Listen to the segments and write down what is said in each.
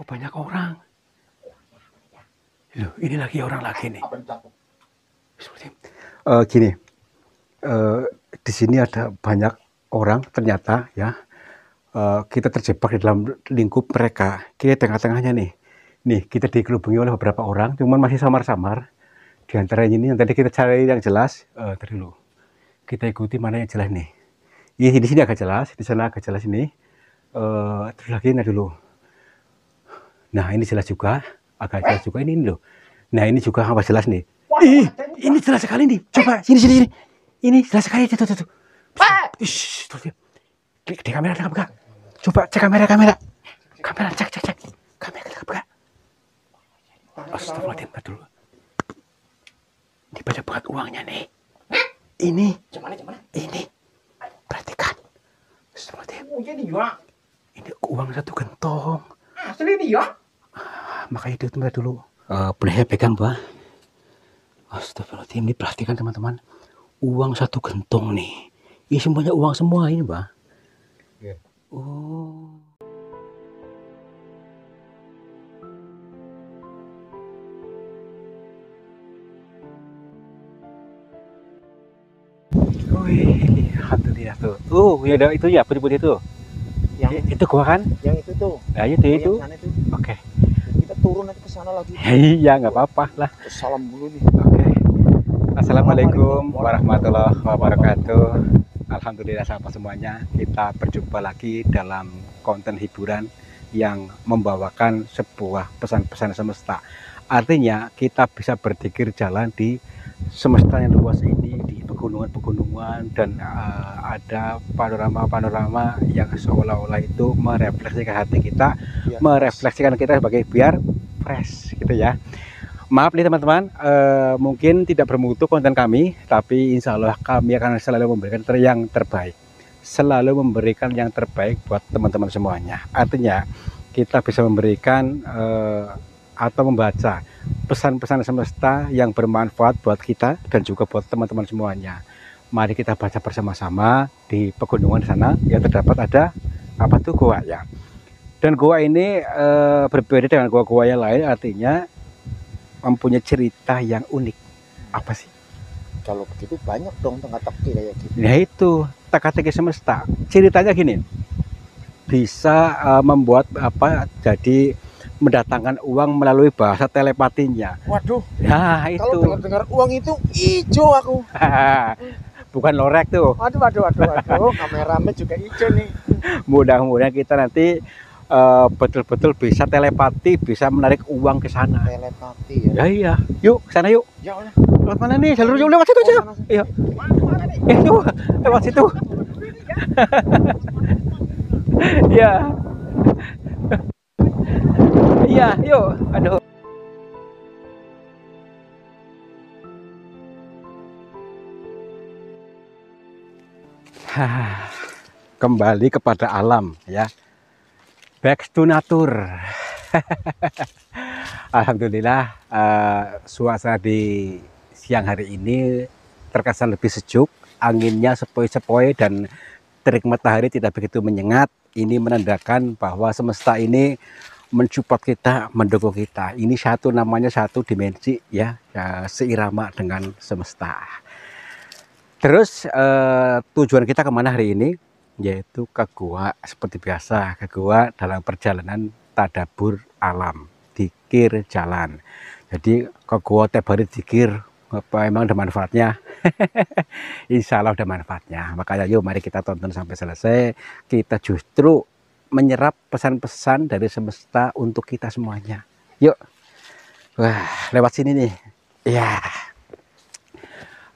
Oh banyak orang. Loh, ini lagi orang lagi nih. Seperti, uh, gini, uh, di sini ada banyak orang ternyata ya uh, kita terjebak di dalam lingkup mereka. Kita tengah-tengahnya nih. Nih, kita dikelubungi oleh beberapa orang, cuman masih samar-samar. Di antara ini yang tadi kita cari yang jelas, uh, tadi dulu. Kita ikuti mana yang jelas nih. Ini iya, di sini agak jelas, di sana agak jelas ini. Uh, terus lagi ini nah, dulu. Nah, ini jelas juga, agak jelas juga ini, ini loh. Nah, ini juga apa jelas nih? Wah, Ih, ini jelas sekali nih. Coba sini sini sini. Ini jelas sekali tuh tuh tuh. Ish, tuh dia. Klik di kamera tangkap enggak? Coba cek kamera kamera. Kamera cek cek cek. Kamera tangkap enggak? Astagfirullahaladzim, dulu. Ini banyak banget uangnya nih. Ini. Cuman, cuman. Ini. Perhatikan. Astagfirullahaladzim. Oh, iya ini uang satu gentong. Asli nih ya? makanya itu mereka dulu uh, pegang bah Astagfirullahaladzim perhatikan teman-teman uang satu gentong nih ini semuanya uang semua ini bah yeah. oh Wih, hantu dia tuh. Oh, ya itu ya putih-putih itu. Yang iya. itu gua kan? Yang itu tuh. Ya nah, itu itu. Yang itu turun nanti ke sana lagi. iya, nggak apa-apa lah. Salam dulu nih. Oke. Okay. Assalamualaikum warahmatullahi wabarakatuh. Alhamdulillah sahabat semuanya, kita berjumpa lagi dalam konten hiburan yang membawakan sebuah pesan-pesan semesta. Artinya kita bisa berpikir jalan di semesta yang luas ini pegunungan-pegunungan dan uh, ada panorama-panorama yang seolah-olah itu merefleksikan hati kita, ya. merefleksikan kita sebagai biar fresh gitu ya. Maaf nih teman-teman, uh, mungkin tidak bermutu konten kami, tapi insya Allah kami akan selalu memberikan yang terbaik. Selalu memberikan yang terbaik buat teman-teman semuanya. Artinya kita bisa memberikan eh, atau membaca pesan-pesan semesta yang bermanfaat buat kita dan juga buat teman-teman semuanya. Mari kita baca bersama-sama di pegunungan sana yang terdapat ada apa tuh gua ya. Dan gua ini e, berbeda dengan gua-gua yang lain artinya mempunyai cerita yang unik. Hmm. Apa sih? Kalau begitu banyak dong teka-teki ya gitu. Nah itu teka-teki semesta. Ceritanya gini. Bisa e, membuat apa jadi mendatangkan uang melalui bahasa telepatinya. Waduh. Nah, itu. Kalau dengar uang itu hijau aku. Bukan lorek tuh. Waduh, waduh, waduh, waduh. Kameramen juga hijau nih. Mudah-mudahan kita nanti eh, betul-betul uh, bisa telepati, bisa menarik uang ke sana. Telepati ya. Ya iya. Yuk, ke sana yuk. Ya Allah. Lewat mana nih? Jalur lewat situ, aja. Iya. Eh, Itu lewat situ. Ya. Iya, yuk. Aduh. Kembali kepada alam ya. Back to nature. Alhamdulillah uh, suasana di siang hari ini terkesan lebih sejuk. Anginnya sepoi-sepoi dan terik matahari tidak begitu menyengat. Ini menandakan bahwa semesta ini mensupport kita, mendukung kita. Ini satu namanya satu dimensi ya, ya seirama dengan semesta. Terus eh, tujuan kita kemana hari ini? Yaitu ke gua seperti biasa, ke gua dalam perjalanan tadabur alam, dikir jalan. Jadi ke gua tiap dikir apa emang ada manfaatnya Insya Allah ada manfaatnya makanya yuk mari kita tonton sampai selesai kita justru menyerap pesan-pesan dari semesta untuk kita semuanya. Yuk, wah lewat sini nih. Ya,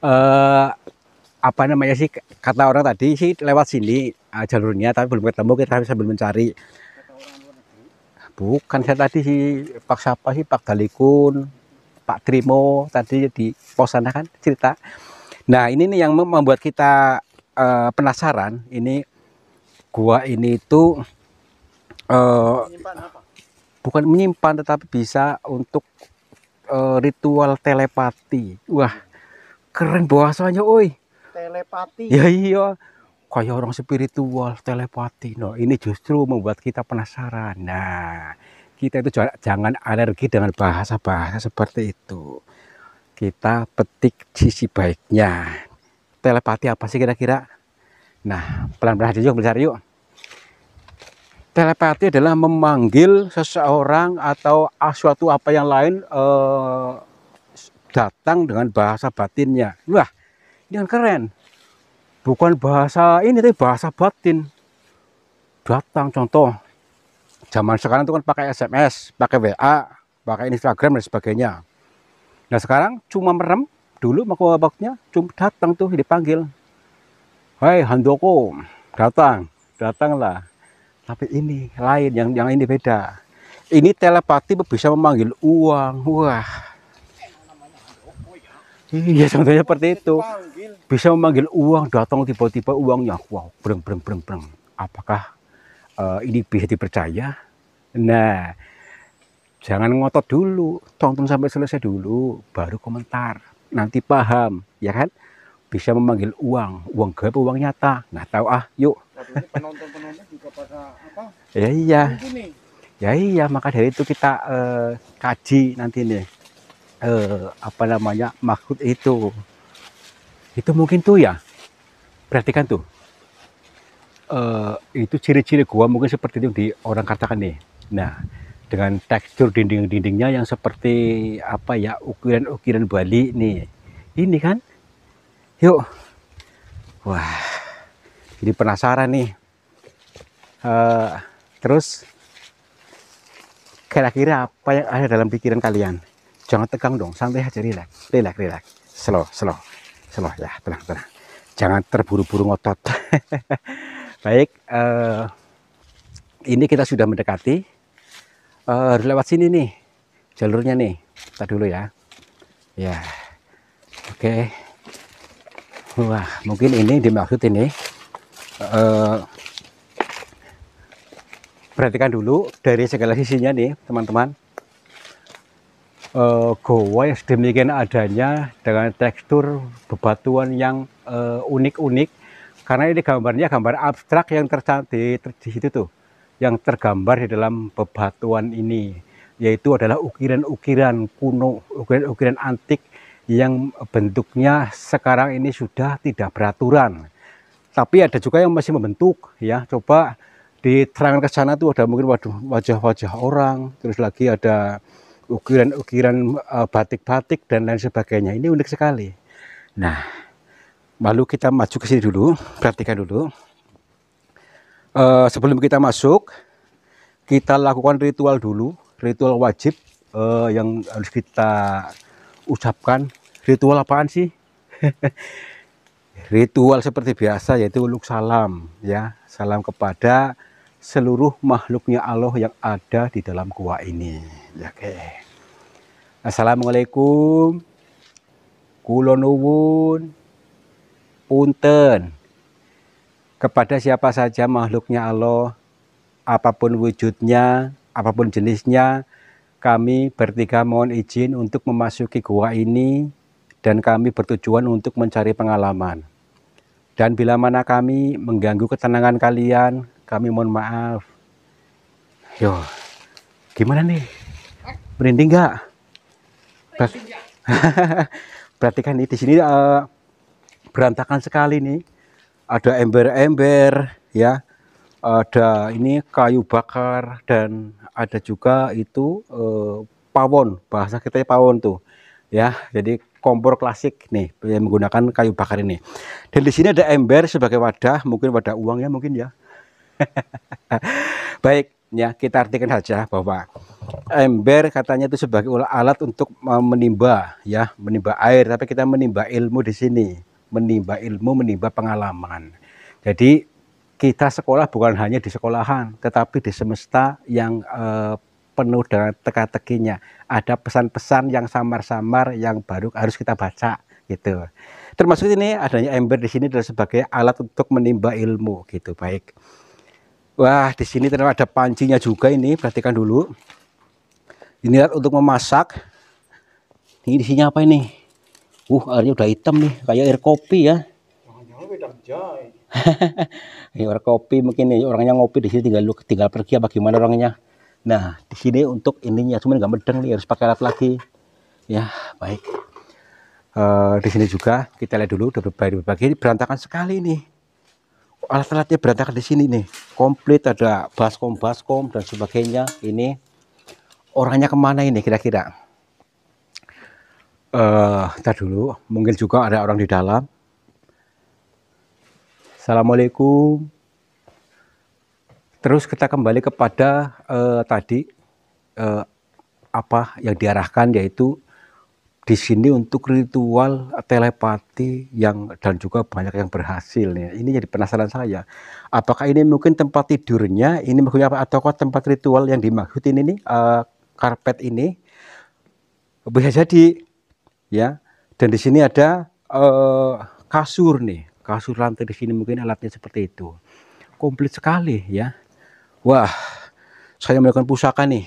uh, apa namanya sih kata orang tadi sih lewat sini uh, jalurnya, tapi belum ketemu kita sambil mencari. Bukan saya tadi sih Pak siapa sih Pak Dalikun, Pak Trimo tadi di pos sana kan cerita. Nah ini nih yang membuat kita uh, penasaran ini gua ini tuh Eh, menyimpan apa? bukan menyimpan tetapi bisa untuk uh, ritual telepati wah keren bahasanya oi telepati ya iya kayak orang spiritual telepati no ini justru membuat kita penasaran nah kita itu jangan alergi dengan bahasa-bahasa seperti itu kita petik sisi baiknya telepati apa sih kira-kira nah pelan-pelan aja yuk belajar yuk telepati adalah memanggil seseorang atau suatu apa yang lain uh, datang dengan bahasa batinnya. Wah, ini kan keren. Bukan bahasa ini, tapi bahasa batin. Datang contoh, zaman sekarang itu kan pakai SMS, pakai WA, pakai Instagram dan sebagainya. Nah sekarang cuma merem, dulu maka waktunya cuma datang tuh dipanggil. Hai hey, Handoko, datang, datanglah tapi ini lain yang yang ini beda ini telepati bisa memanggil uang wah iya contohnya seperti itu bisa memanggil uang datang tiba-tiba uangnya wow breng breng breng breng apakah uh, ini bisa dipercaya nah jangan ngotot dulu tonton sampai selesai dulu baru komentar nanti paham ya kan bisa memanggil uang. Uang gaib, uang nyata. nah tahu ah, yuk. Penonton-penonton juga pada apa? Ya iya. Ya iya, maka dari itu kita eh, kaji nanti nih. Eh, apa namanya, makhluk itu. Itu mungkin tuh ya. Perhatikan tuh. Eh, itu ciri-ciri gua mungkin seperti itu di orang katakan nih. Nah, dengan tekstur dinding-dindingnya yang seperti apa ya ukiran-ukiran Bali nih. Ini kan Yuk. Wah. Jadi penasaran nih. Uh, terus kira-kira apa yang ada dalam pikiran kalian? Jangan tegang dong, santai aja, relax, relax, relax, slow, slow, slow ya, tenang, tenang. Jangan terburu-buru ngotot. Baik, uh, ini kita sudah mendekati. Uh, lewat sini nih, jalurnya nih. Kita dulu ya. Ya, yeah. oke. Okay. Wah, mungkin ini dimaksud ini. Uh, eh, perhatikan dulu dari segala sisinya nih, teman-teman. Uh, goa yang sedemikian adanya dengan tekstur bebatuan yang eh, unik-unik. Uh, Karena ini gambarnya gambar abstrak yang tercantik ter, di situ tuh, yang tergambar di dalam bebatuan ini, yaitu adalah ukiran-ukiran kuno, ukiran-ukiran antik yang bentuknya sekarang ini sudah tidak beraturan. Tapi ada juga yang masih membentuk ya. Coba di diterangkan ke sana tuh ada mungkin wajah-wajah orang, terus lagi ada ukiran-ukiran e, batik-batik dan lain sebagainya. Ini unik sekali. Nah, lalu kita maju ke sini dulu, perhatikan dulu. E, sebelum kita masuk, kita lakukan ritual dulu, ritual wajib e, yang harus kita ucapkan ritual apaan sih? ritual seperti biasa yaitu uluk salam ya, salam kepada seluruh makhluknya Allah yang ada di dalam gua ini. Ya, Oke. Okay. Assalamualaikum. kulonuwun ubun Punten. Kepada siapa saja makhluknya Allah, apapun wujudnya, apapun jenisnya, kami bertiga mohon izin untuk memasuki gua ini dan kami bertujuan untuk mencari pengalaman. Dan bila mana kami mengganggu ketenangan kalian, kami mohon maaf. Yo, gimana nih? Merinding nggak? Ber Berarti kan di sini uh, berantakan sekali nih. Ada ember-ember, ya ada ini kayu bakar dan ada juga itu eh, pawon bahasa kita ya pawon tuh ya jadi kompor klasik nih yang menggunakan kayu bakar ini dan di sini ada ember sebagai wadah mungkin wadah uang ya mungkin ya baik ya kita artikan saja bahwa ember katanya itu sebagai alat untuk eh, menimba ya menimba air tapi kita menimba ilmu di sini menimba ilmu menimba pengalaman jadi kita sekolah bukan hanya di sekolahan, tetapi di semesta yang eh, penuh dengan teka-tekinya. Ada pesan-pesan yang samar-samar yang baru harus kita baca gitu. Termasuk ini adanya ember di sini adalah sebagai alat untuk menimba ilmu gitu. Baik. Wah, di sini ternyata ada pancinya juga ini, perhatikan dulu. Ini untuk memasak. Ini di sini apa ini? Uh, airnya udah hitam nih, kayak air kopi ya. Jangan-jangan ini orang kopi mungkin nih ya, orangnya ngopi di sini tinggal tinggal pergi apa gimana orangnya nah di sini untuk ininya cuman nggak medeng nih harus pakai alat lagi ya baik uh, di sini juga kita lihat dulu udah berbagai ini berantakan sekali ini. alat-alatnya berantakan di sini nih komplit ada baskom baskom dan sebagainya ini orangnya kemana ini kira-kira eh -kira? uh, kita dulu mungkin juga ada orang di dalam Assalamualaikum. Terus kita kembali kepada uh, tadi uh, apa yang diarahkan yaitu di sini untuk ritual telepati yang dan juga banyak yang berhasil nih. Ini jadi penasaran saya. Apakah ini mungkin tempat tidurnya ini maksudnya apa ataukah tempat ritual yang dimaksud ini nih uh, karpet ini bisa jadi ya. Dan di sini ada uh, kasur nih kasur lantai di sini mungkin alatnya seperti itu komplit sekali ya wah saya melakukan pusaka nih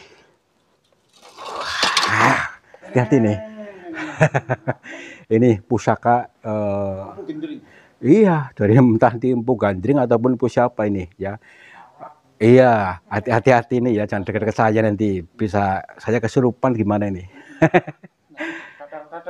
ah, hati-hati nih ini pusaka uh, iya dari entah timpu gandring ataupun pusaka ini ya iya hati-hati ini nih ya jangan dekat-dekat saya nanti bisa saya kesurupan gimana ini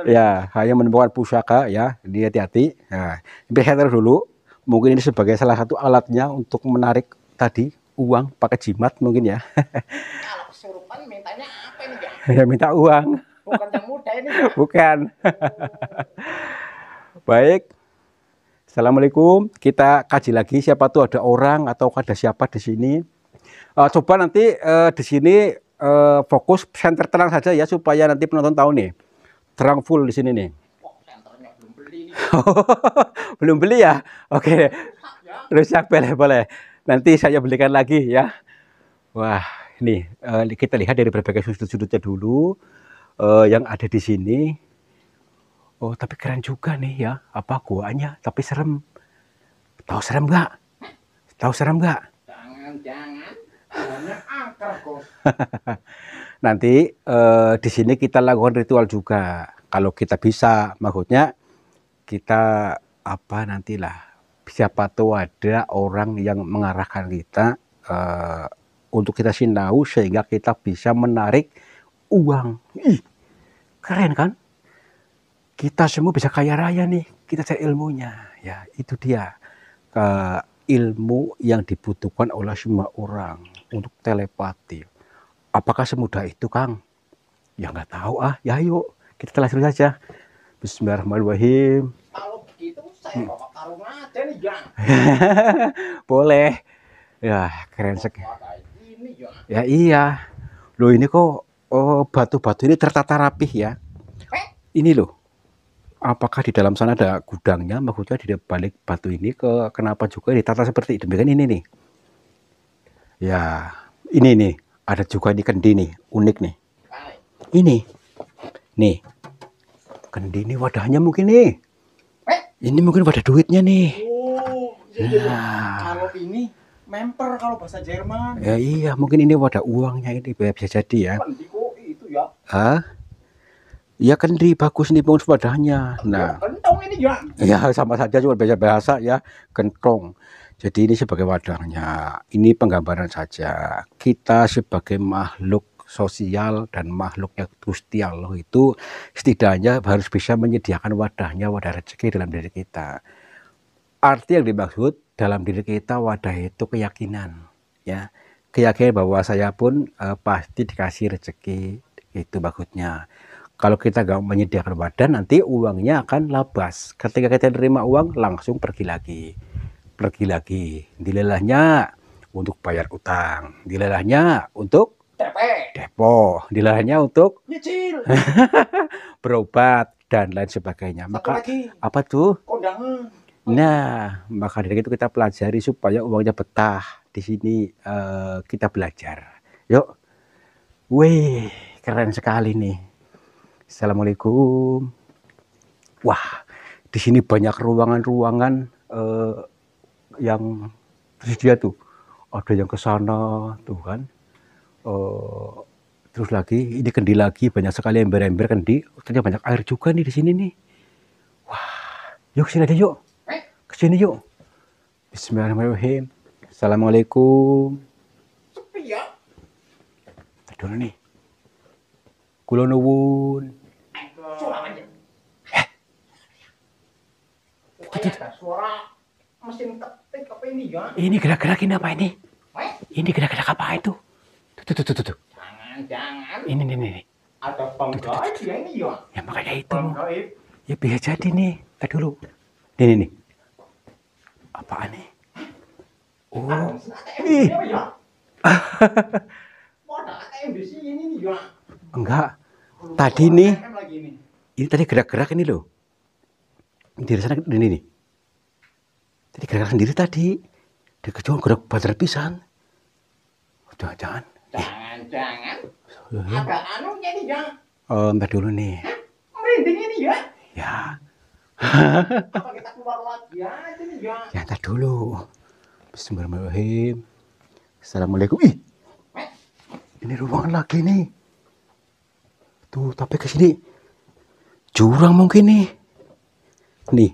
ya iya. hanya menemukan pusaka ya dia hati-hati nah pikir dulu mungkin ini sebagai salah satu alatnya untuk menarik tadi uang pakai jimat mungkin ya kalau kesurupan mintanya apa ini ya ya minta uang bukan yang muda ini bukan baik Assalamualaikum. Kita kaji lagi siapa tuh ada orang atau ada siapa di sini. Uh, coba nanti uh, di sini uh, fokus center tenang saja ya supaya nanti penonton tahu nih terang full di sini nih. belum beli, ya? Oke. Okay. Ya. Rusak boleh boleh. Nanti saya belikan lagi ya. Wah, ini eh, kita lihat dari berbagai sudut-sudutnya dulu eh, yang ada di sini. Oh, tapi keren juga nih ya. Apa guanya? Tapi serem. Tahu serem nggak? Tahu serem nggak? Jangan, jangan. Banyak angker nanti eh, di sini kita lakukan ritual juga. Kalau kita bisa, maksudnya kita apa nantilah siapa tahu ada orang yang mengarahkan kita eh, untuk kita sinau sehingga kita bisa menarik uang. Ih, keren kan? Kita semua bisa kaya raya nih. Kita cari ilmunya. Ya, itu dia. ke eh, ilmu yang dibutuhkan oleh semua orang untuk telepati apakah semudah itu Kang? Ya nggak tahu ah, ya yuk kita telaskan saja. Bismillahirrahmanirrahim. Kalau begitu saya aja nih Kang. Boleh. Ya keren sekali. Ya iya. Lo ini kok oh, batu -batu ini tertata rapih ya. Eh? Ini loh. Apakah di dalam sana ada gudangnya? Maksudnya di balik batu ini ke kenapa juga ditata seperti demikian ini nih? Ya, ini nih ada juga ini kendi nih unik nih ini nih kendi ini wadahnya mungkin nih eh? ini mungkin wadah duitnya nih oh, nah. kalau ini memper kalau bahasa Jerman ya iya mungkin ini wadah uangnya ini bisa jadi ya itu ya ah Ya kendi bagus nih pengus wadahnya. Ya, nah, ya, kentong ini ya. Ya sama saja cuma bahasa bahasa ya kentong. Jadi ini sebagai wadahnya. Ini penggambaran saja. Kita sebagai makhluk sosial dan makhluk yang Gusti Allah itu setidaknya harus bisa menyediakan wadahnya, wadah rezeki dalam diri kita. Arti yang dimaksud dalam diri kita wadah itu keyakinan, ya. Keyakinan bahwa saya pun eh, pasti dikasih rezeki itu maksudnya. Kalau kita gak menyediakan wadah nanti uangnya akan labas. Ketika kita terima uang langsung pergi lagi pergi lagi dilelahnya untuk bayar utang dilelahnya untuk depo dilelahnya untuk nyicil berobat dan lain sebagainya maka apa tuh Nah, maka dari itu kita pelajari supaya uangnya betah di sini uh, kita belajar. Yuk. Wih, keren sekali nih. Assalamualaikum. Wah, di sini banyak ruangan-ruangan uh, yang tersedia tuh ada yang ke sana tuh kan uh, terus lagi ini kendi lagi banyak sekali ember-ember kendi oh, ternyata banyak air juga nih di sini nih wah yuk sini aja yuk ke sini yuk Bismillahirrahmanirrahim Assalamualaikum ya aduh nih kula nuwun eh. suara mesin ketik apa ini ya? Ini gerak-gerakin apa ini? Eh? Ini gerak-gerak apa itu? Tuh, tuh, tuh, tuh, tuh. Jangan, jangan. Ini, ini, ini. Ada penggoib ya ini ya? Ya makanya itu. Ya bisa jadi nih. Tadi dulu. Ini, ini. Apaan nih? Oh. ya? Enggak. Tadi nih. Ini tadi gerak-gerak ini loh. Di sana ini nih jadi gerakan sendiri tadi dia kecoh gerak badar pisan eh. jangan jangan jangan iya, iya. jangan ada anu nih jangan ya. oh mbak dulu nih merinding ini ya ya apa kita keluar lagi aja nih ya ya ntar dulu Bismillahirrahmanirrahim Assalamualaikum ih eh? ini ruangan lagi nih tuh tapi ke sini jurang mungkin nih nih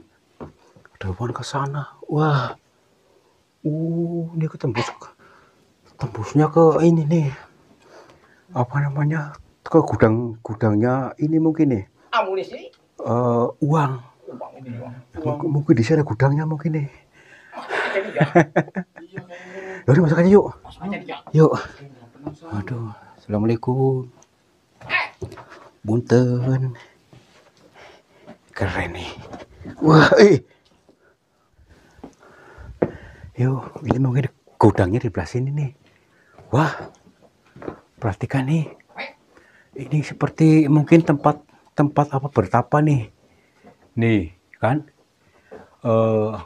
ada ruangan ke sana wah uh ini ketembus tembusnya ke ini nih apa namanya ke gudang gudangnya ini mungkin nih amunisi uh, uang. Uang, ini, uang. mungkin, di sana gudangnya mungkin nih udah iya, iya. masuk aja yuk. Ya. yuk. Iya, Aduh, assalamualaikum. Bunten. Keren nih. Wah, eh. Yuk, ini mungkin gudangnya di belah sini nih. Wah, perhatikan nih. Ini seperti mungkin tempat tempat apa bertapa nih. Nih, kan? Uh,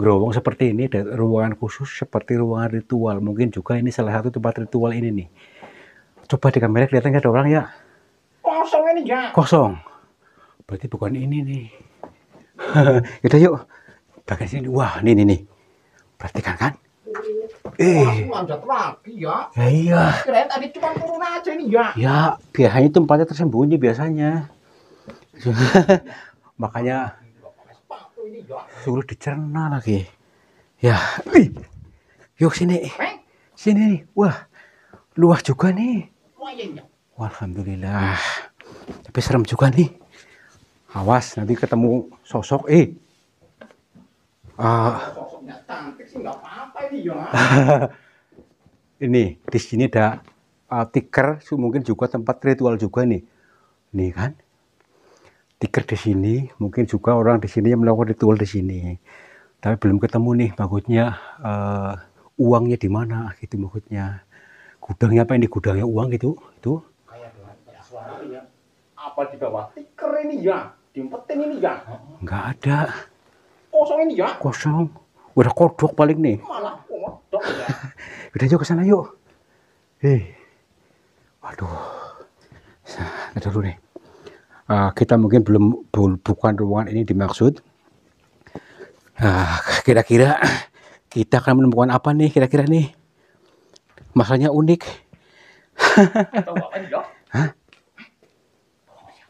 gerowong seperti ini, ada ruangan khusus seperti ruangan ritual. Mungkin juga ini salah satu tempat ritual ini nih. Coba di kamera kelihatan nggak ada orang ya? Kosong ini ya. Kosong. Berarti bukan ini nih. Kita yuk. Bagian sini. Wah, ini nih nih. Perhatikan kan? Eh. Manjat ya. iya. Keren tadi cuma turun aja ini ya. Ya, biasanya tempatnya tersembunyi biasanya. Makanya sulit dicerna lagi. Ya. Yuk sini. Eh? Sini nih. Wah. Luas juga nih. Oh, iya, iya. Alhamdulillah. Tapi serem juga nih. Awas nanti ketemu sosok eh. Uh, Ya. ini di sini ada uh, tiker mungkin juga tempat ritual juga nih nih kan tiker di sini mungkin juga orang di sini yang melakukan ritual di sini tapi belum ketemu nih maksudnya uh, uangnya di mana gitu maksudnya gudangnya apa ini gudangnya uang gitu itu kayak ya. apa di bawah tiker ini ya diumpetin ini ya nggak ada kosong ini ya kosong Udah kodok paling nih. Malah ya? Udah yuk ke sana yuk. Hei. Eh. Waduh. Nah, dulu nih. Uh, kita mungkin belum bu, bukan ruangan ini dimaksud. Ah, kira-kira uh, kita akan menemukan apa nih kira-kira nih? Masalahnya unik. Hah?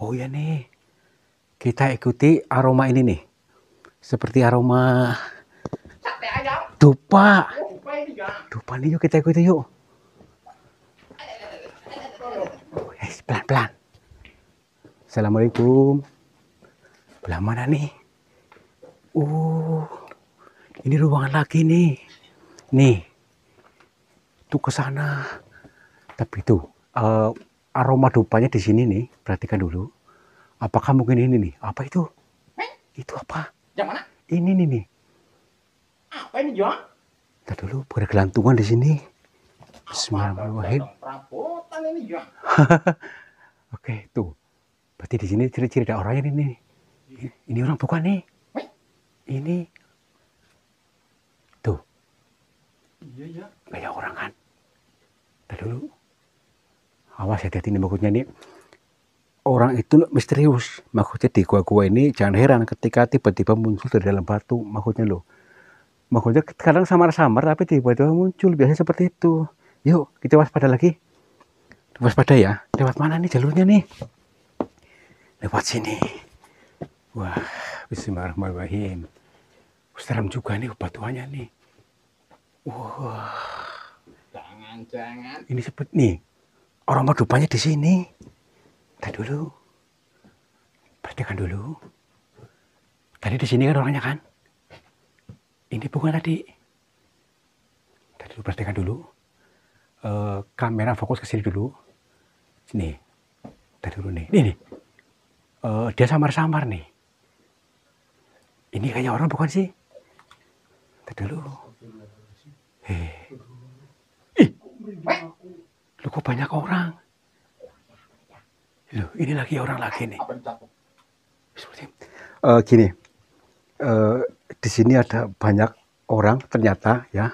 Oh ya nih. Kita ikuti aroma ini nih. Seperti aroma dupa dupa nih yuk kita ikuti yuk eh, pelan pelan assalamualaikum belah mana nih uh ini ruangan lagi nih nih tuh ke sana tapi tuh uh, aroma dupanya di sini nih perhatikan dulu apakah mungkin ini nih apa itu itu apa yang mana ini nih nih apa ini, Jon? Kita dulu gelantungan di sini. Bismillahirrahmanirrahim. Perabotan ini, Jon. Oke, tuh. Berarti di sini ciri-ciri ada orangnya ini. Ini orang bukan nih. Ini. Tuh. Iya, iya. Kayak orang kan. Kita dulu. Awas ya, hati ini maksudnya nih orang itu misterius. Maksudnya di gua-gua ini jangan heran ketika tiba-tiba muncul dari dalam batu. Maksudnya loh, Makhluknya kadang samar-samar tapi tiba-tiba muncul biasanya seperti itu yuk kita waspada lagi waspada ya lewat mana nih jalurnya nih lewat sini wah bismillahirrahmanirrahim seram juga nih batuannya nih wah jangan jangan ini sebut nih Orang madupanya di sini tadi dulu perhatikan dulu tadi di sini kan orangnya kan ini bukan tadi. Tadi lu perhatikan dulu. E, kamera fokus ke sini dulu. Sini. Tadi dulu nih. Ini nih. E, dia samar-samar nih. Ini kayaknya orang bukan sih? Tadi dulu. Hei. Eh. Ih. Lu kok banyak orang? Loh, ini lagi orang lagi nih. Seperti, uh, gini, eh, di sini ada banyak orang ternyata ya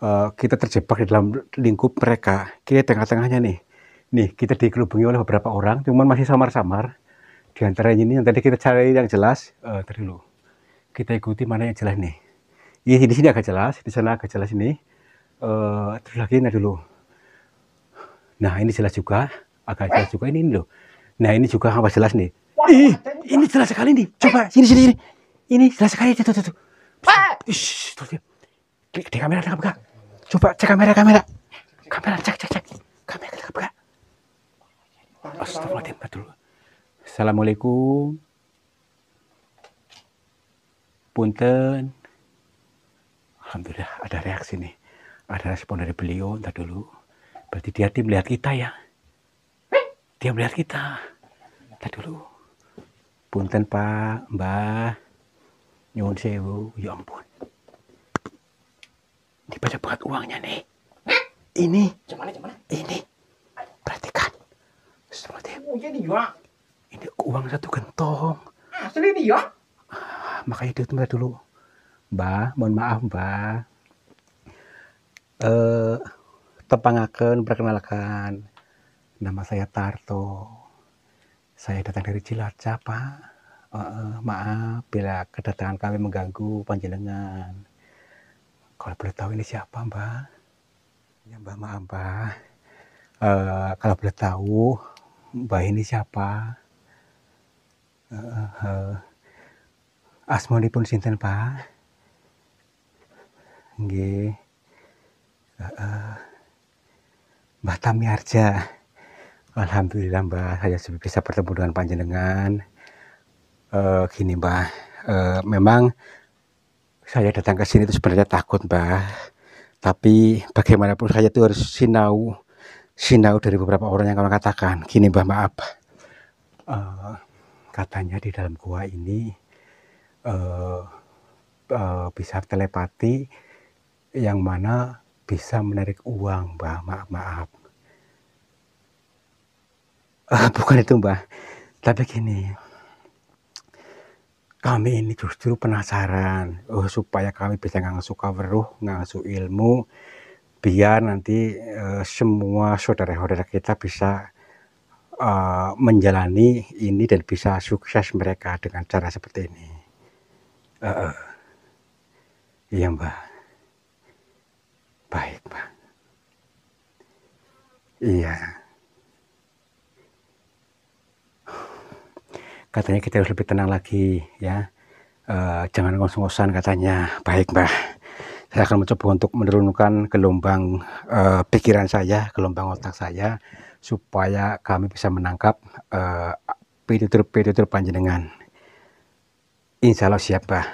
eh, kita terjebak di dalam lingkup mereka. Kita tengah-tengahnya nih, nih kita dikelubungi oleh beberapa orang, cuman masih samar-samar. Di antara ini yang tadi kita cari yang jelas, eh, tadi dulu kita ikuti mana yang jelas nih. Ini iya, di sini agak jelas, di sana agak jelas ini. Eh, terus lagi nah dulu. Nah ini jelas juga, agak jelas juga ini, ini loh. Nah ini juga apa jelas nih. Ih, ini jelas sekali nih. Coba sini sini sini ini jelas sekali itu tuh tuh. Ish, tuh Klik di kamera tangkap gak? Coba cek kamera kamera. Kamera cek cek cek. Kamera tangkap gak? Astagfirullahaladzim dulu. Assalamualaikum. Punten. Alhamdulillah ada reaksi nih. Ada respon dari beliau entah dulu. Berarti dia tim lihat kita ya. Dia melihat kita. Entah dulu. Punten Pak, Mbak nyuwun sewu ya ampun ini pada berat uangnya nih ini cuman, cuman. ini perhatikan seperti oh, jadi iya uang, ya. ini uang satu gentong asli ini ya ah, makanya itu mereka dulu mbak mohon maaf mbak eh tepangaken perkenalkan nama saya Tarto saya datang dari Cilacap Pak uh, maaf bila kedatangan kami mengganggu panjenengan. Kalau boleh tahu ini siapa mbak? Ya mbak maaf mbak. Uh, kalau boleh tahu mbak ini siapa? Uh, uh, eh. Asmoni pun sinten pak? Nge. Uh, uh, mbak Tami Arja. Alhamdulillah Mbak, saya bisa bertemu dengan panjenengan uh, gini Mbak, uh, memang saya datang ke sini itu sebenarnya takut Mbak, tapi bagaimanapun saya itu harus sinau, sinau dari beberapa orang yang kau katakan. Gini Mbak, maaf, uh, katanya di dalam gua ini uh, uh, bisa telepati yang mana bisa menarik uang Mbak, maaf maaf. Uh, bukan itu Mbak, tapi gini kami ini justru penasaran oh, supaya kami bisa ngasuh kaweruh, ngasuh ilmu biar nanti uh, semua saudara-saudara kita bisa uh, menjalani ini dan bisa sukses mereka dengan cara seperti ini. Uh, iya mbak, baik mbak. Iya. katanya kita harus lebih tenang lagi ya e, jangan ngos-ngosan katanya baik mbah saya akan mencoba untuk menurunkan gelombang e, pikiran saya gelombang otak saya supaya kami bisa menangkap e, eh, pedutur-pedutur panjenengan insya Allah siap mbah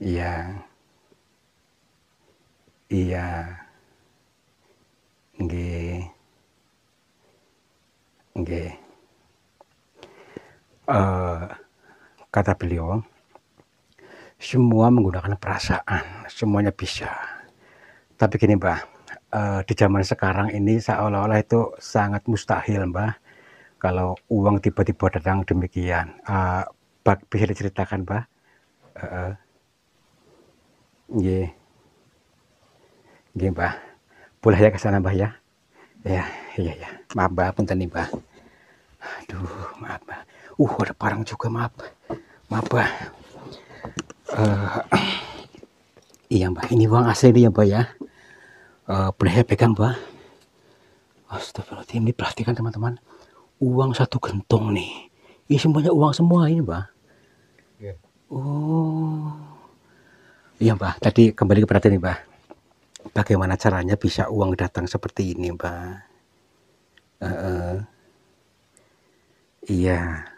iya iya nggih nggih Eh, kata beliau, semua menggunakan perasaan, semuanya bisa. Tapi gini mbah, eh, uh, di zaman sekarang ini seolah-olah itu sangat mustahil mbah, kalau uang tiba-tiba datang demikian. Uh, bisa diceritakan mbah? Uh, yeah. Gini Mbak, boleh ya ke sana Mbak ya? Ya, iya, iya. Maaf mbah, punten nih Mbak. Aduh, maaf mbah uh ada parang juga maaf maaf bah eh, uh, iya mbak ini uang asli nih ya mbak ya uh, boleh pegang mbak Astagfirullahaladzim, ini perhatikan teman-teman uang satu gentong nih ini semuanya uang semua ini mbak iya. oh iya mbak tadi kembali ke perhatian mbak bagaimana caranya bisa uang datang seperti ini mbak uh, uh. iya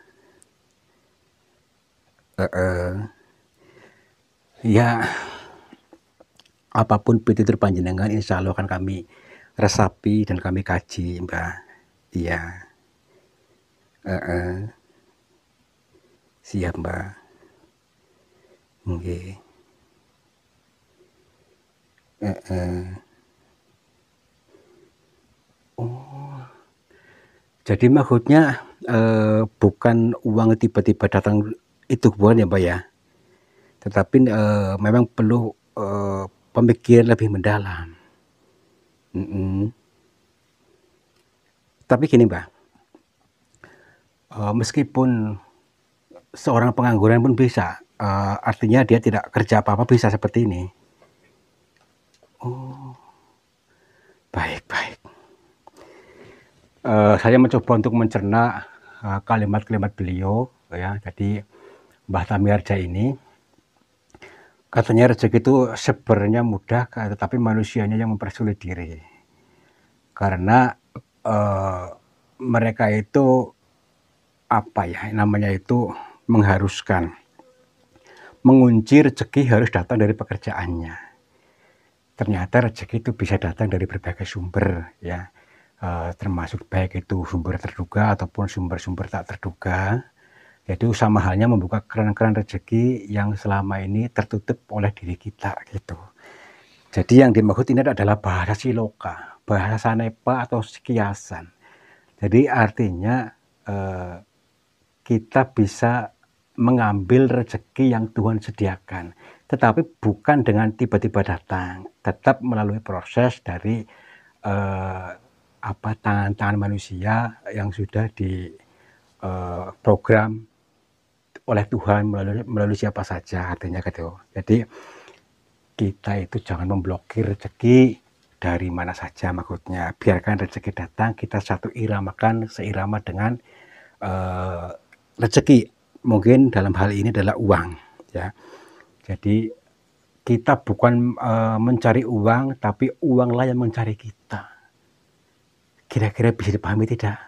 uh, ya apapun petitur panjenengan insya Allah akan kami resapi dan kami kaji mbak iya uh, uh, siap mbak oke okay. uh, uh. oh jadi maksudnya uh, bukan uang tiba-tiba datang itu hubungannya Pak ya. Tetapi e, memang perlu e, pemikiran lebih mendalam. Mm -mm. Tapi gini Pak, e, eh, meskipun seorang pengangguran pun bisa, e, artinya dia tidak kerja apa-apa bisa seperti ini. Oh, baik baik. Uh, saya mencoba untuk mencerna uh, kalimat -kalimat beliau, ya. Jadi Mbah Tamiarja ini katanya rezeki itu sebenarnya mudah tetapi manusianya yang mempersulit diri karena eh, mereka itu apa ya namanya itu mengharuskan mengunci rezeki harus datang dari pekerjaannya ternyata rezeki itu bisa datang dari berbagai sumber ya eh, termasuk baik itu sumber terduga ataupun sumber-sumber tak terduga jadi sama halnya membuka keran-keran rezeki yang selama ini tertutup oleh diri kita gitu. Jadi yang dimaksud ini adalah bahasa siloka, bahasa nepa atau sekiasan. Jadi artinya eh, kita bisa mengambil rezeki yang Tuhan sediakan, tetapi bukan dengan tiba-tiba datang, tetap melalui proses dari eh, apa tangan-tangan manusia yang sudah di eh, program oleh Tuhan melalui, melalui siapa saja artinya gitu. Jadi kita itu jangan memblokir rezeki dari mana saja maksudnya. Biarkan rezeki datang, kita satu iramakan seirama dengan uh, rezeki. Mungkin dalam hal ini adalah uang ya. Jadi kita bukan uh, mencari uang tapi uanglah yang mencari kita. Kira-kira bisa dipahami tidak?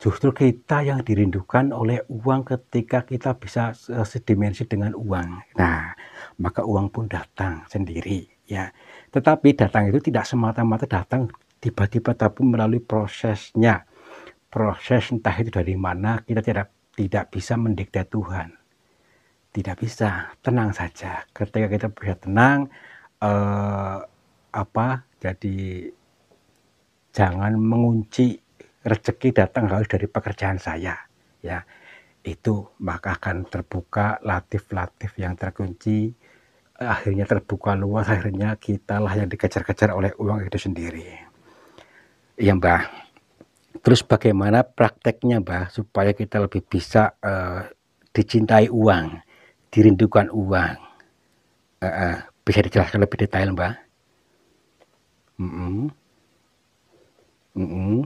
justru kita yang dirindukan oleh uang ketika kita bisa eh, sedimensi dengan uang. Nah, maka uang pun datang sendiri ya. Tetapi datang itu tidak semata-mata datang tiba-tiba tapi melalui prosesnya. Proses entah itu dari mana kita tidak tidak bisa mendikte Tuhan. Tidak bisa, tenang saja. Ketika kita bisa tenang eh, apa? Jadi jangan mengunci rezeki datang harus dari pekerjaan saya ya itu maka akan terbuka latif-latif yang terkunci akhirnya terbuka luas akhirnya kita lah yang dikejar-kejar oleh uang itu sendiri ya mbah terus bagaimana prakteknya mbah supaya kita lebih bisa uh, dicintai uang dirindukan uang uh, uh, bisa dijelaskan lebih detail mbah mm -mm. Mm -mm.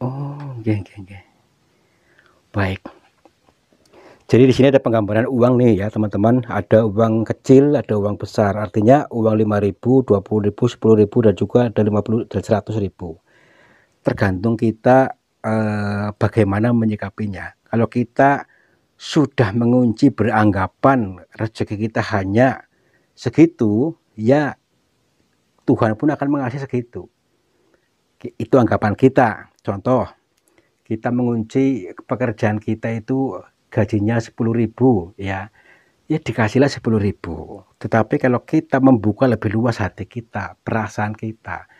Oh, geng geng Baik. Jadi di sini ada penggambaran uang nih ya, teman-teman. Ada uang kecil, ada uang besar. Artinya uang 5.000, 20.000, 10.000 dan juga ada 50 dan 100.000. Tergantung kita eh, bagaimana menyikapinya. Kalau kita sudah mengunci beranggapan rezeki kita hanya segitu, ya Tuhan pun akan mengasih segitu. Itu anggapan kita. Contoh, kita mengunci pekerjaan kita itu gajinya sepuluh 10.000 ya. Ya dikasihlah 10.000. Tetapi kalau kita membuka lebih luas hati kita, perasaan kita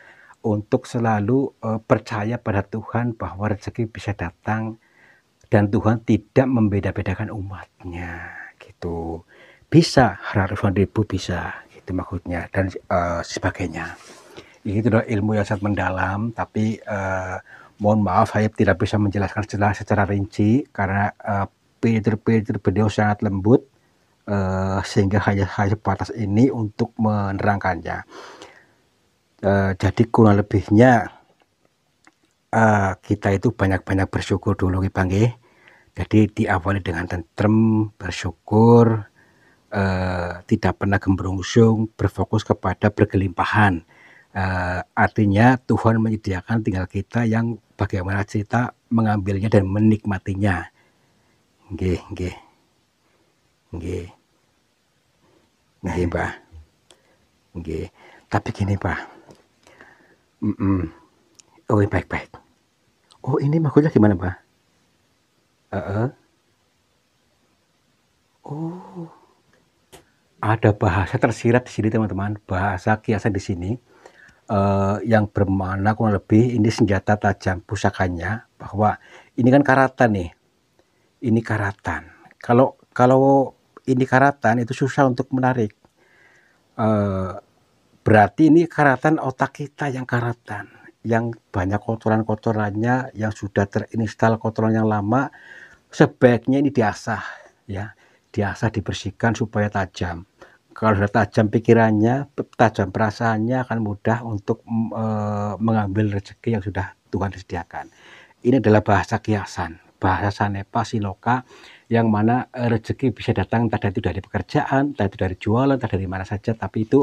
untuk selalu uh, percaya pada Tuhan bahwa rezeki bisa datang dan Tuhan tidak membeda-bedakan umatnya gitu. Bisa sepuluh ribu bisa gitu maksudnya dan uh, sebagainya. Ini adalah ilmu yang sangat mendalam tapi uh, mohon maaf saya tidak bisa menjelaskan secara, secara rinci karena eh, Peter-peter uh, beliau sangat lembut uh, sehingga hanya hanya batas ini untuk menerangkannya. Uh, jadi kurang lebihnya uh, kita itu banyak-banyak bersyukur dulu dipanggil. Ya. Jadi diawali dengan tentrem, bersyukur, uh, tidak pernah gembrungsung, berfokus kepada berkelimpahan. Uh, artinya Tuhan menyediakan tinggal kita yang bagaimana kita mengambilnya dan menikmatinya. Ge, ge, ge, ge, Pak. Ge. Tapi gini, Pak. Mm -mm. Oh, iya, baik-baik. Oh, ini maksudnya gimana, Pak? Uh -uh. Oh. Ada bahasa tersirat di sini, teman-teman. Bahasa kiasan di sini uh, yang bermana kurang lebih ini senjata tajam pusakanya bahwa ini kan karatan nih. Ini karatan. Kalau kalau ini karatan itu susah untuk menarik. uh, berarti ini karatan otak kita yang karatan, yang banyak kotoran-kotorannya yang sudah terinstal kotoran yang lama sebaiknya ini diasah ya diasah dibersihkan supaya tajam kalau sudah tajam pikirannya, tajam perasaannya akan mudah untuk e, mengambil rezeki yang sudah Tuhan sediakan. Ini adalah bahasa kiasan, bahasa sanepa siloka yang mana eh, rezeki bisa datang entah itu dari pekerjaan, entah itu dari jualan, entah dari mana saja, tapi itu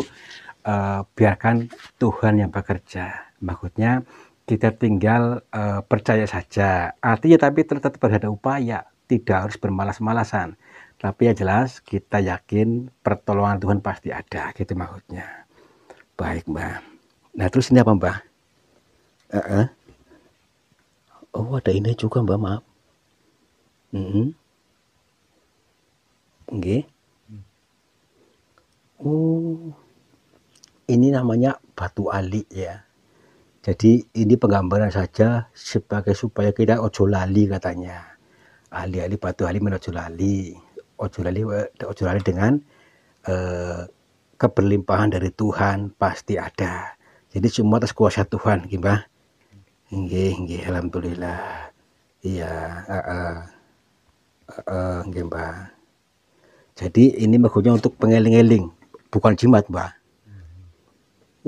e, biarkan Tuhan yang bekerja. Maksudnya kita tinggal e, percaya saja. Artinya tapi tetap harus ada upaya, tidak harus bermalas-malasan tapi yang jelas kita yakin pertolongan Tuhan pasti ada gitu maksudnya baik mbak nah terus ini apa mbak uh -uh. oh ada ini juga mbak maaf mm -hmm. okay. oh ini namanya batu alik ya jadi ini penggambaran saja sebagai supaya kita ojo lali katanya ali-ali batu ali menuju lali ojo lali ojo lali dengan uh, keberlimpahan dari Tuhan pasti ada jadi semua atas kuasa Tuhan gimana Nggih, nggih, alhamdulillah. Iya, uh, uh, uh, Mbak. Jadi ini maksudnya untuk pengeling-eling, bukan jimat, Mbak.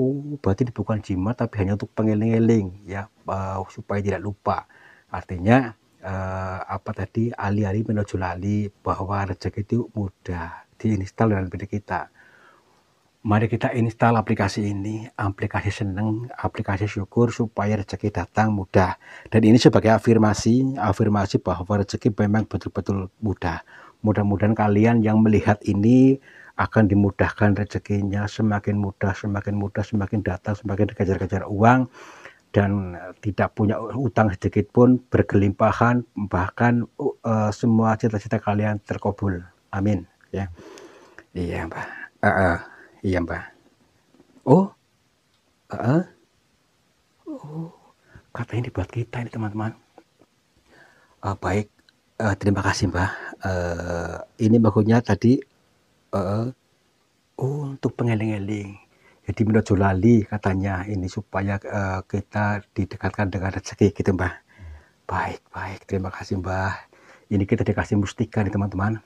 Oh, berarti bukan jimat tapi hanya untuk pengeling-eling ya, uh, supaya tidak lupa. Artinya uh, apa tadi alih-alih menuju lali bahwa rezeki itu mudah diinstal dalam diri kita. Mari kita install aplikasi ini, aplikasi seneng, aplikasi syukur supaya rezeki datang mudah. Dan ini sebagai afirmasi, afirmasi bahwa rezeki memang betul-betul mudah. Mudah-mudahan kalian yang melihat ini akan dimudahkan rezekinya semakin mudah, semakin mudah, semakin datang, semakin dikejar-kejar uang dan eh, tidak punya utang sedikit pun bergelimpahan bahkan uh, semua cita-cita kalian terkabul amin ya iya mbak uh, uh, iya mbak oh uh, uh. oh kata ini buat kita ini teman-teman uh, baik uh, terima kasih mbak uh, ini maksudnya tadi uh, uh, untuk pengeling-eling jadi menuju lali katanya ini supaya uh, kita didekatkan dengan rezeki gitu mbah baik baik terima kasih mbah ini kita dikasih mustika nih teman-teman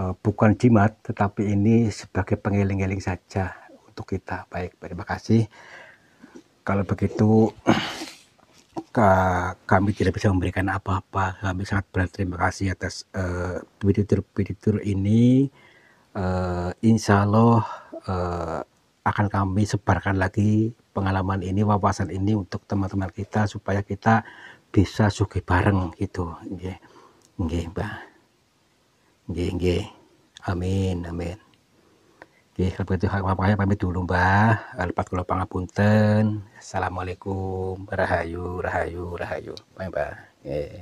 uh, bukan jimat tetapi ini sebagai pengiling-iling saja untuk kita baik terima kasih kalau begitu kami tidak bisa memberikan apa-apa kami sangat berterima kasih atas eh, video video uh, ini uh, insya Allah uh, akan kami sebarkan lagi pengalaman ini, wawasan ini untuk teman-teman kita supaya kita bisa sugih bareng gitu. Nggih. Nggih, Mbak. Nggih, nggih. Amin, amin. Nggih, kalau begitu saya pamit dulu, Mbah. Alpat kula pangapunten. Assalamualaikum. Rahayu, rahayu, rahayu. Bye, Mbah. Nggih.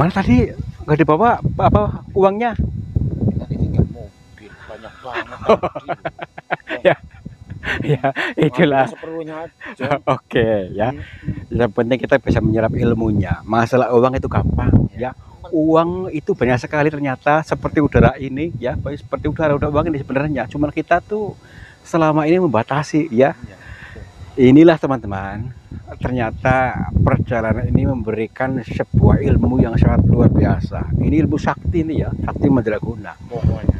Mana tadi nggak dibawa apa uangnya? Tadi tinggal banyak banget. ya. ya, itulah. Oke, ya. Hmm. Yang penting kita bisa menyerap ilmunya. Masalah uang itu gampang, ya. Uang itu banyak sekali ternyata seperti udara ini, ya. Seperti udara udah uang ini sebenarnya. Cuman kita tuh selama ini membatasi, ya iya inilah teman-teman ternyata perjalanan ini memberikan sebuah ilmu yang sangat luar biasa ini ilmu sakti ini ya sakti mandraguna pokoknya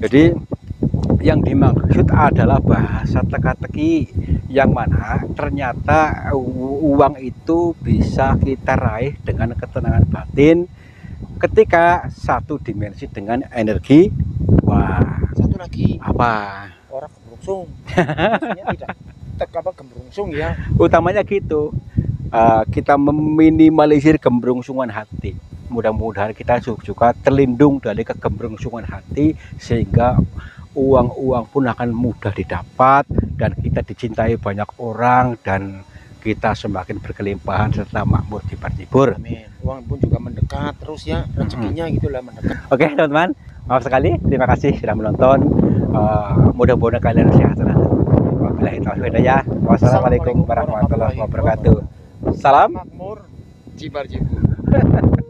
jadi yang dimaksud adalah bahasa teka-teki yang mana ternyata uang itu bisa kita raih dengan ketenangan batin ketika satu dimensi dengan energi wah satu lagi apa orang langsung tidak langsung ya. Utamanya gitu. Uh, kita meminimalisir gembrungsungan hati. Mudah-mudahan kita juga terlindung dari kegembrungsungan hati sehingga uang-uang pun akan mudah didapat dan kita dicintai banyak orang dan kita semakin berkelimpahan serta makmur di Partibur. Amin. Uang pun juga mendekat terus ya rezekinya hmm. gitulah mendekat. Oke okay, teman-teman, maaf sekali. Terima kasih sudah menonton. Uh, Mudah-mudahan kalian sehat selalu. Wabillahi taufiq hidayah. Wassalamualaikum warahmatullahi wabarakatuh. Salam makmur Cibar Cibu.